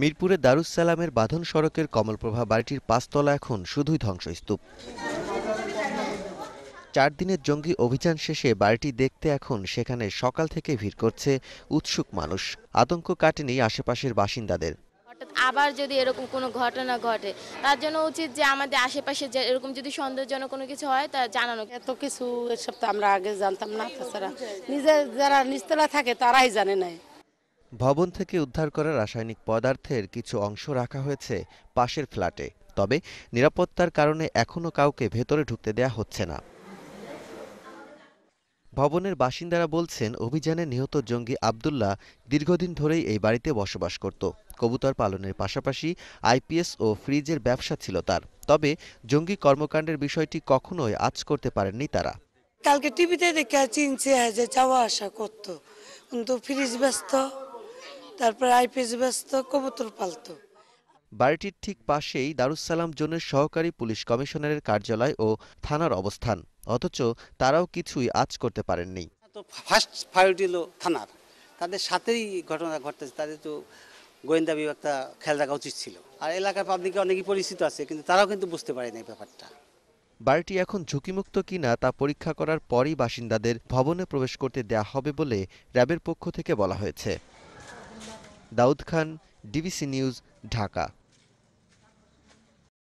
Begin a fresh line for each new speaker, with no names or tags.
মিরপুরে দারুস সালামের বাঁধন সড়কের কমলপ্রভা বাড়িটির পাঁচতলা এখন শুধুই ধ্বংসস্তূপ চার দিনের জঙ্গি অভিযান শেষে বাড়িটি দেখতে এখন সেখানে সকাল থেকে ভিড় করছে উৎসুক মানুষ আতঙ্ক কাটেনি আশেপাশের বাসিন্দাদের
আবার যদি এরকম কোনো ঘটনা ঘটে তার জন্য উচিত যে আমাদের আশেপাশে যে এরকম যদি সন্দেহজনক কোনো কিছু হয় তা জানানো এত কিছু এসব তো আমরা আগে জানতাম না তাছাড়া নিজে যারা নিস্তলা থাকে তারাই জানে না
ভবন থেকে উদ্ধার করা রাসায়নিক পদার্থের কিছু অংশ রাখা হয়েছে পাশের ফ্ল্যাটে তবে নিরাপত্তার কারণে এখনও কাউকে ভেতরে ঢুকতে দেয়া হচ্ছে না ভবনের বাসিন্দারা বলছেন অভিযানে নিহত জঙ্গি আবদুল্লাহ দীর্ঘদিন ধরেই এই বাড়িতে বসবাস করত কবুতর পালনের পাশাপাশি আইপিএস ও ফ্রিজের ব্যবসা ছিল তার তবে জঙ্গি কর্মকাণ্ডের বিষয়টি কখনোই আজ করতে পারেননি তারা
কালকে টিভিতে দেখে চিনছে যে যাওয়া আসা করতো কিন্তু ফ্রিজ ব্যস্ত তারপরে আইপিএস ব্যস্ত কবুতর পালতো
বাড়িটির ঠিক পাশেই দারুসালাম জোনের সহকারী পুলিশ কমিশনারের কার্যালয় ও থানার অবস্থান অথচ তারাও কিছুই আজ করতে পারেননি তো
ফার্স্ট প্রায়োরিটি হলো থানার তাদের সাথেই ঘটনা ঘটতেছে তাদের তো গোয়েন্দা বিভাগটা খেয়াল রাখা উচিত ছিল আর এলাকার পাবলিকে অনেকেই পরিচিত আছে কিন্তু তারাও কিন্তু বুঝতে পারেনি এই ব্যাপারটা
বাড়িটি এখন ঝুঁকিমুক্ত কিনা তা পরীক্ষা করার পরই বাসিন্দাদের ভবনে প্রবেশ করতে দেয়া হবে বলে র্যাবের পক্ষ থেকে বলা হয়েছে दाउद खान डिबिसी निूज ढाका